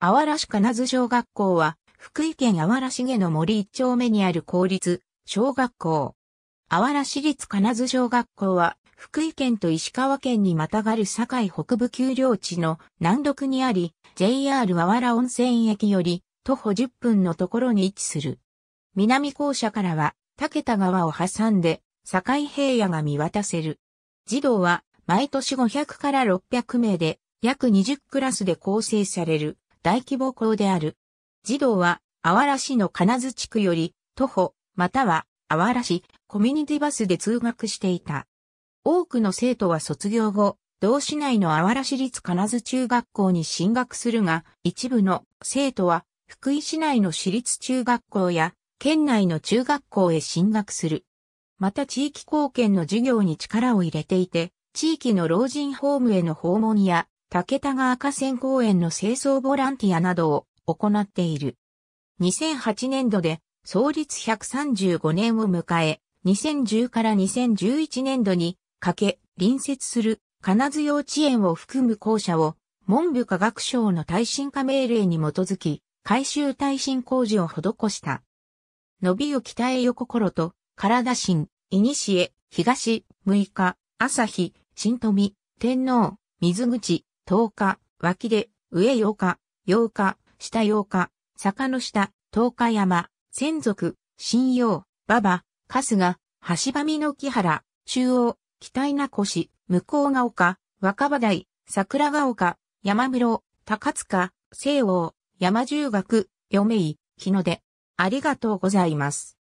あわら市金津小学校は、福井県あわらしげの森一丁目にある公立小学校。あわら市立金津小学校は、福井県と石川県にまたがる境北部丘陵地の南麓にあり、JR あわら温泉駅より徒歩10分のところに位置する。南校舎からは、竹田川を挟んで、境平野が見渡せる。児童は、毎年500から600名で、約20クラスで構成される。大規模校である。児童は、あわら市の金津地区より、徒歩、または、あわら市、コミュニティバスで通学していた。多くの生徒は卒業後、同市内のあわら市立金津中学校に進学するが、一部の生徒は、福井市内の市立中学校や、県内の中学校へ進学する。また地域貢献の授業に力を入れていて、地域の老人ホームへの訪問や竹田川河川公園の清掃ボランティアなどを行っている。2008年度で創立135年を迎え、2010から2011年度にかけ隣接する金津幼稚園を含む校舎を文部科学省の耐震化命令に基づき改修耐震工事を施した。伸びを北へ横心と、体新、いにしえ、東、6日、朝日、新富、天皇、水口、10日、脇で、上8日、8日、下8日、坂の下、十日山、仙族、新陽、馬場、春日、橋場美の木原、中央、北稲越、向こうが丘、若葉台、桜ヶ丘、山室、高塚、西王、山中学、嫁井、日の出。ありがとうございます。